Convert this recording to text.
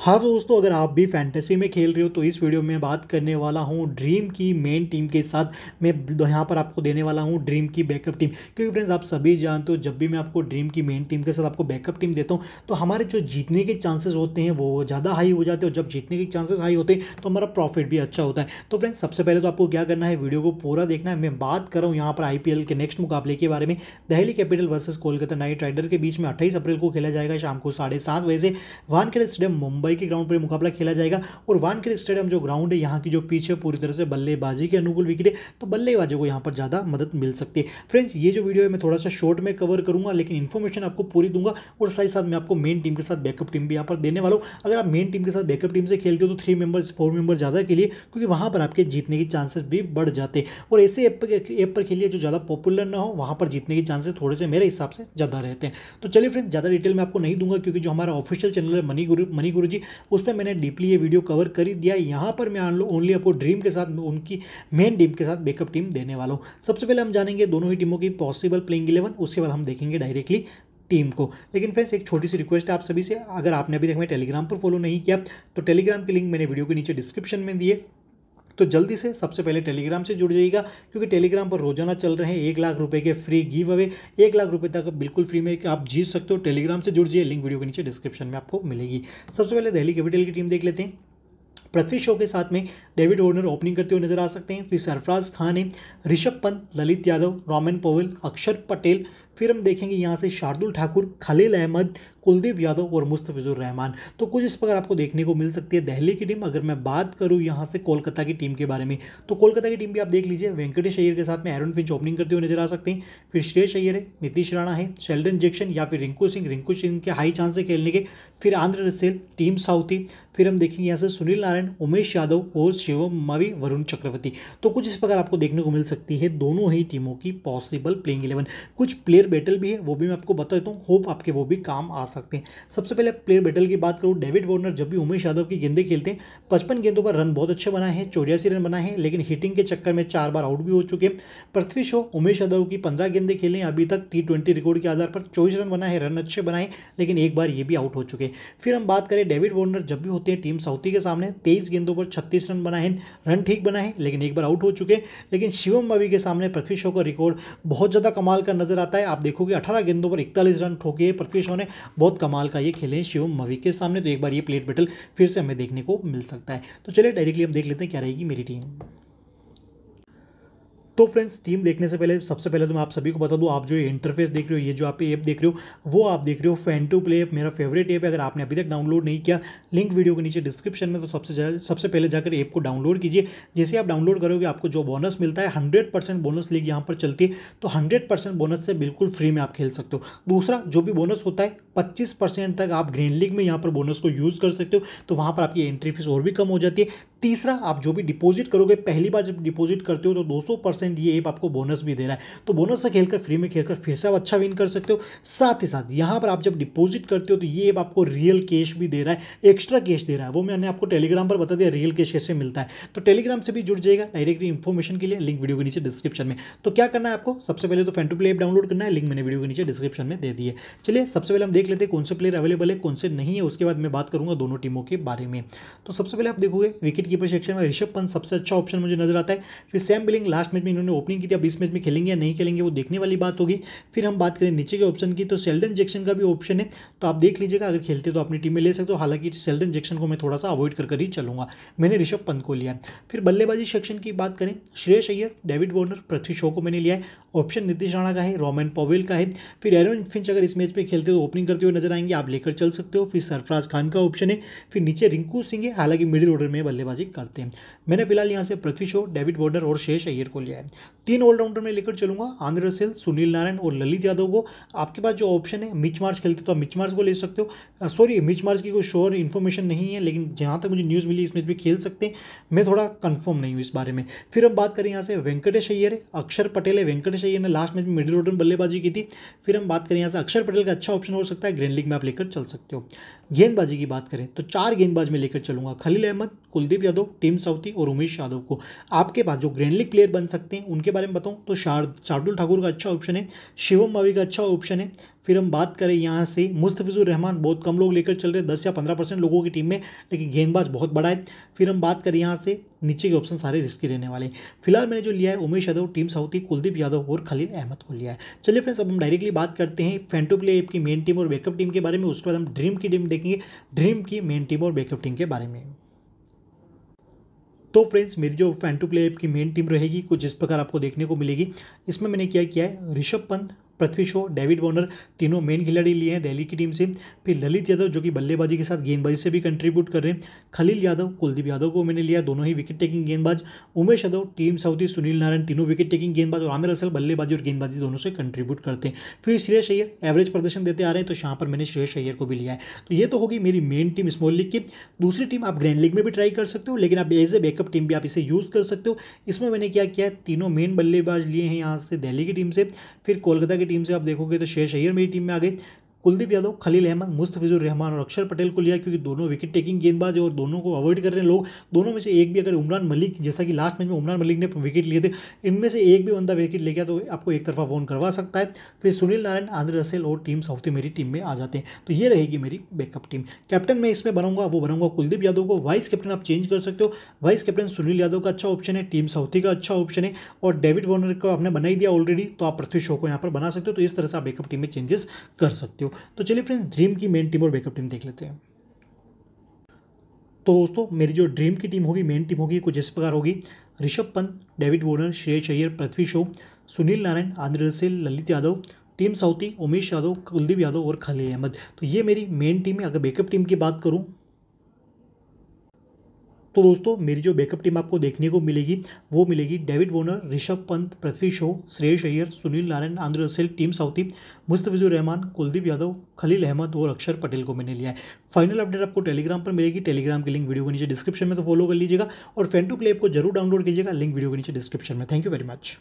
हाँ तो दोस्तों अगर आप भी फैंटेसी में खेल रहे हो तो इस वीडियो में बात करने वाला हूँ ड्रीम की मेन टीम के साथ मैं यहाँ पर आपको देने वाला हूँ ड्रीम की बैकअप टीम क्योंकि फ्रेंड्स आप सभी जानते हो जब भी मैं आपको ड्रीम की मेन टीम के साथ आपको बैकअप टीम देता हूँ तो हमारे जो जीतने के चांसेस होते हैं वो ज़्यादा हाई हो जाते हैं और जब जीतने के चांसेस हाई होते हैं तो हमारा प्रॉफिट भी अच्छा होता है तो फ्रेंड्स सबसे पहले तो आपको क्या करना है वीडियो को पूरा देखना है मैं बात कर रहा हूँ यहाँ पर आई के नेक्स्ट मुकाबले के बारे में Delhi Capital versus Kolkata Knight Rider के बीच में अट्ठाईस अप्रैल को खेला जाएगा शाम को साढ़े बजे से वानखेड़े स्टेडियम मुंबई मुंबई के ग्राउंड पर मुकाबला खेला जाएगा और वानखेड़े स्टेडियम जो ग्राउंड है यहाँ की जो पिच है पूरी तरह से बल्लेबाजी के अनुकूल विकेट है तो बल्लेबाजी को यहाँ पर ज़्यादा मदद मिल सकती है फ्रेंड्स ये जो वीडियो है मैं थोड़ा सा शॉर्ट में कवर करूँगा लेकिन इन्फॉर्मेशन आपको पूरी दूंगा और साथ ही साथ मैं आपको मेन टीम के साथ बैकअप टीम भी यहाँ पर देने वाला हूँ अगर आप मेन टीम के साथ बैकअप टीम से खेलते हो तो थ्री मेंबर्स फोर मेंबर ज़्यादा के लिए क्योंकि वहाँ पर आपके जीतने के चांसेस भी बढ़ जाते हैं और ऐसे ऐप ऐप पर खेलिए जो ज़्यादा पॉपुलर ना हो वहाँ पर जीतने के चांसेस थोड़े से मेरे हिसाब से ज़्यादा रहते हैं तो चलिए फ्रेंड्स ज़्यादा डिटेल में आपको नहीं दूंगा क्योंकि जो हमारा ऑफिशियल चैनल है मनी गुरु मनी गुरु जी थी उस पर मैंने डीपली ये वीडियो कवर कर ही दिया यहाँ पर मैं ओनली अपो ड्रीम के साथ उनकी मेन टीम के साथ बैकअप टीम देने वाला हूँ सबसे पहले हम जानेंगे दोनों ही टीमों की पॉसिबल प्लेइंग इलेवन उसके बाद हम देखेंगे डायरेक्टली टीम को लेकिन फ्रेंड्स एक छोटी सी रिक्वेस्ट है आप सभी से अगर आपने अभी तक मैं टेलीग्राम पर फॉलो नहीं किया तो टेलीग्राम के लिंक मैंने वीडियो के नीचे डिस्क्रिप्शन में दिए तो जल्दी से सबसे पहले टेलीग्राम से जुड़ जाइएगा क्योंकि टेलीग्राम पर रोजाना चल रहे हैं एक लाख रुपये के फ्री गिव अवे एक लाख रुपये तक बिल्कुल फ्री में आप जीत सकते हो टेलीग्राम से जुड़ जाइए लिंक वीडियो के नीचे डिस्क्रिप्शन में आपको मिलेगी सबसे पहले दिल्ली कैपिटल की टीम देख लेते हैं पृथ्वी शो के साथ में डेविड ओर्नर ओपनिंग करते हुए नजर आ सकते हैं फिर सरफराज खान है ऋषभ पंत ललित यादव रोमन पोवेल अक्षर पटेल फिर हम देखेंगे यहाँ से शार्दुल ठाकुर खलील अहमद कुलदीप यादव और मुस्तफिजुर रहमान तो कुछ इस प्रकार आपको देखने को मिल सकती है दहली की टीम अगर मैं बात करूँ यहाँ से कोलकाता की टीम के बारे में तो कोलकाता की टीम भी आप देख लीजिए वेंकटेश अय्यर के साथ में एरन फिंच ओपनिंग करते हुए नजर आ सकते हैं फिर श्रेष अय्यर है नीतीश राणा है शेल्डन जैक्शन या फिर रिंकू सिंह रिंकू सिंह के हाई चांस से खेलने के फिर आंध्र रसेल टीम साउथी फिर हम देखेंगे यहाँ से सुनील नारायण नारायण उमेश यादव और शिवम मावी वरुण चक्रवर्ती तो कुछ इस प्रकार आपको देखने को मिल सकती है दोनों ही टीमों की पॉसिबल प्लेइंग इलेवन कुछ प्लेयर बैटल भी है वो भी मैं आपको बता देता हूँ होप आपके वो भी काम आ सकते हैं सबसे पहले प्लेयर बैटल की बात करूँ डेविड वॉर्नर जब भी उमेश यादव की गेंदे खेलते हैं पचपन गेंदों पर रन बहुत अच्छे बनाए हैं चौरासी रन बनाए हैं लेकिन हिटिंग के चक्कर में चार बार आउट भी हो चुके हैं पृथ्वी शो उमेश यादव की पंद्रह गेंदे खेले अभी तक टी ट्वेंटी रिकॉर्ड के आधार पर चौबीस रन बनाए रन अच्छे बनाए लेकिन एक बार ये भी आउट हो चुके फिर हम बात करें डेविड वार्नर जब भी होते हैं टीम साउथी के सामने तेईस गेंदों पर छत्तीस रन बनाए हैं रन ठीक बनाए हैं लेकिन एक बार आउट हो चुके लेकिन शिवम अभी के सामने पृथ्वी शो का रिकॉर्ड बहुत ज़्यादा कमाल का नजर आता है आप देखोगे अठारह गेंदों पर इकतालीस रन ठोके पृथ्वी शो ने बहुत कमाल का ये खेले हैं शिवम मवी के सामने तो एक बार ये प्लेट बैटल फिर से हमें देखने को मिल सकता है तो चलिए डायरेक्टली हम देख लेते हैं क्या रहेगी मेरी टीम तो फ्रेंड्स टीम देखने से पहले सबसे पहले तो मैं आप सभी को बता दूँ आप जो ये इंटरफेस देख रहे हो ये जो आप ऐप देख रहे हो वो आप देख रहे हो फैन टू प्ले ऐप मेरा फेवरेट ऐप है अगर आपने अभी तक डाउनलोड नहीं किया लिंक वीडियो के नीचे डिस्क्रिप्शन में तो सबसे सबसे पहले जाकर ऐप को डाउनलोड कीजिए जैसे आप डाउनलोड करोगे आपको जो बोनस मिलता है हंड्रेड परसेंट बोनस लीग यहाँ पर चलती है तो हंड्रेड परसेंट बोनस से बिल्कुल फ्री में आप खेल सकते हो दूसरा जो भी बोनस होता है पच्चीस परसेंट तक आप ग्रीन लीग में यहाँ पर बोनस को यूज़ कर सकते हो तो वहाँ पर आपकी एंट्री फीस और भी कम हो जाती है तीसरा आप जो भी डिपॉजिट करोगे पहली बार जब डिपॉजिट करते हो तो 200 परसेंट ये ऐप आपको बोनस भी दे रहा है तो बोनस से खेलकर फ्री में खेलकर फिर से आप अच्छा विन कर सकते हो साथ ही साथ यहाँ पर आप जब डिपॉजिट करते हो तो ये ऐप आपको रियल कैश भी दे रहा है एक्स्ट्रा कैश दे रहा है वो मैंने आपको टेलीग्राम पर बता दिया रियल कैश कैसे मिलता है तो टेलीग्राम से भी जुड़ जाएगा डायरेक्टली इन्फॉर्मेशन के लिए लिंक वीडियो के नीचे डिस्क्रिप्शन में तो क्या करना है आपको सबसे पहले तो fan two play app download करना है लिंक मैंने वीडियो के नीचे डिस्क्रिप्शन में दे दिए चलिए सबसे पहले हम देख लेते हैं कौन से प्लेयर अवेलेबल है कौन से नहीं है उसके बाद मैं बात करूँगा दोनों टीमों के बारे में तो सबसे पहले आप देखोगे विकेट कीपर सेक्शन में ऋषभ पंत सबसे अच्छा ऑप्शन मुझे नजर आता है फिर सैम बिलिंग लास्ट मैच में इन्होंने ओपनिंग की थी अब इस मैच में खेलेंगे या नहीं खेलेंगे वो देखने वाली बात होगी फिर हम बात करें नीचे के ऑप्शन की तो सेल्डन जैक्शन का भी ऑप्शन है तो आप देख लीजिएगा अगर खेलते तो अपनी टीम में ले सकते हो हालांकि सेल्डन जैक्शन को मैं थोड़ा सा अवॉइड कर कर ही चलूंगा मैंने ऋषभ पंत को लिया फिर बल्लेबाजी सेक्शन की बात करें श्रेय अय्यर डेविड वॉर्नर पृथ्वी शो को मैंने लिया है ऑप्शन नीतीश राणा का है रोमन पॉवेल का है फिर एरोन फिंच अगर इस मैच में खेलते तो ओपनिंग करते हुए नजर आएंगे आप लेकर चल सकते हो फिर सरफराज खान का ऑप्शन है फिर नीचे रिंकू सिंह है हालांकि मिडिल ऑर्डर में बल्लेबाजी बल्लेबाजी करते हैं मैंने फिलहाल यहाँ से पृथ्वी शो डेविड वार्नर और शेष अय्यर को लिया है तीन ऑलराउंडर में लेकर चलूंगा आंध्र रसेल सुनील नारायण और ललित यादव को आपके पास जो ऑप्शन है मिच मार्च खेलते तो आप मिच मार्च को ले सकते हो सॉरी मिच मार्च की कोई श्योर इन्फॉर्मेशन नहीं है लेकिन जहाँ तक मुझे न्यूज़ मिली इसमें भी खेल सकते हैं मैं थोड़ा कन्फर्म नहीं हूँ इस बारे में फिर हम बात करें यहाँ से वेंकटेश अय्यर अक्षर पटेल है वेंकटेश अय्यर ने लास्ट मैच में मिडिल ऑर्डर बल्लेबाजी की थी फिर हम बात करें यहाँ से अक्षर पटेल का अच्छा ऑप्शन हो सकता है ग्रैंड लीग में आप लेकर चल सकते हो गेंदबाजी की बात करें तो चार गेंदबाज में लेकर चलूंगा खलील अहमद कुलदीप यादव टीम साउथी और उमेश यादव को आपके पास जो ग्रैंड लीग प्लेयर बन सकते हैं उनके बारे में बताऊँ तो शार शार्दुल ठाकुर का अच्छा ऑप्शन है शिवम मावी का अच्छा ऑप्शन है फिर हम बात करें यहाँ से मुस्तफिजुर रहमान बहुत कम लोग लेकर चल रहे हैं दस या पंद्रह परसेंट लोगों की टीम में लेकिन गेंदबाज बहुत बड़ा है फिर हम बात करें यहाँ से नीचे के ऑप्शन सारे रिस्की रहने वाले हैं फिलहाल मैंने जो लिया है उमेश यादव टीम साउथी कुलदीप यादव और खलील अहमद को लिया है चलिए फ्रेंड्स अब हम डायरेक्टली बात करते हैं फैंटो प्ले एप की मेन टीम और बैकअप टीम के बारे में उसके बाद हम ड्रीम की टीम देखेंगे ड्रीम की मेन टीम और बैकअप टीम के बारे में तो फ्रेंड्स मेरी जो फैन टू प्ले ऐप की मेन टीम रहेगी कुछ इस प्रकार आपको देखने को मिलेगी इसमें मैंने क्या किया है ऋषभ पंत पृथ्वी शो डेविड वॉर्नर तीनों मेन खिलाड़ी लिए हैं दिल्ली की टीम से फिर ललित यादव जो कि बल्लेबाजी के साथ गेंदबाजी से भी कंट्रीब्यूट कर रहे हैं खलील यादव कुलदीप यादव को मैंने लिया दोनों ही विकेट टेकिंग गेंदबाज Umesh Yadav Tim Southee Sunil Narine तीनों विकेट टेकिंग गेंदबाज और आमिर असल बल्लेबाजी और गेंदबाजी दोनों से कंट्रीब्यूट करते हैं फिर श्रेयस अय्यर एवरेज प्रदर्शन देते आ रहे हैं तो यहाँ पर मैंने श्रेयस अय्यर को भी लिया है तो ये तो होगी मेरी मेन टीम स्मॉल लीग की दूसरी टीम आप ग्रैंड लीग में भी ट्राई कर सकते हो लेकिन आप एज ए बैकअप टीम भी आप इसे यूज़ कर सकते हो इसमें मैंने क्या किया तीनों मेन बल्लेबाज लिए हैं यहाँ से दिल्ली की टीम से फिर कोलकाता की टीम से आप देखोगे तो शेयर शहीर मेरी टीम में आ गए कुलदीप यादव खलील अहमद मुस्तफिजुर रहमान और अक्षर पटेल को लिया क्योंकि दोनों विकेट टेकिंग गेंदबाज है और दोनों को अवॉइड कर रहे हैं लोग दोनों में से एक भी अगर उमरान मलिक जैसा कि लास्ट मैच में उमरान मलिक ने विकेट लिए थे इनमें से एक भी बंदा विकेट ले गया तो आपको एक तरफा फोन करवा सकता है फिर सुनील नारायण आंध्र रसेल और टीम साउथी मेरी टीम में आ जाते हैं तो ये रहेगी मेरी बैकअप टीम कैप्टन मैं इसमें बनाऊंगा वो बनाऊंगा कुलदीप यादव को वाइस कैप्टन आप चेंज कर सकते हो वाइस कैप्टन सुनील यादव का अच्छा ऑप्शन है टीम साउथी का अच्छा ऑप्शन है और डेविड वॉर्नर को आपने बनाई दिया ऑलरेडी तो आप पृथ्वी शो को यहाँ पर बना सकते हो तो इस तरह से आप बैकअप टीम में चेंजेस कर सकते हो हो तो चलिए फ्रेंड्स ड्रीम की मेन टीम और बैकअप टीम देख लेते हैं तो दोस्तों मेरी जो ड्रीम की टीम होगी मेन टीम होगी कुछ इस प्रकार होगी Rishabh Pant David Warner Shreyas Iyer Prithvi Shaw Sunil Narine Andre Russell Lalit Yadav Tim Southee Umesh Yadav Kuldeep Yadav और खली अहमद तो ये मेरी मेन टीम है अगर बैकअप टीम की बात करूँ तो दोस्तों मेरी जो बैकअप टीम आपको देखने को मिलेगी वो मिलेगी David Warner Rishabh Pant Prithvi Shaw Shreyas Iyer Sunil Narine Andre Russell Tim Southee Mustafizur Rahman Kuldeep Yadav Khaleel Ahmed और अक्षर पटेल को मैंने लिया है फाइनल अपडेट आपको टेलीग्राम पर मिलेगी टेलीग्राम की लिंक वीडियो के नीचे डिस्क्रिप्शन में तो फॉलो कर लीजिएगा और फैन टू प्ले ऐप को जरूर डाउनलोड कीजिएगा लिंक वीडियो के नीचे डिस्क्रिप्शन में थैंक यू वेरी मच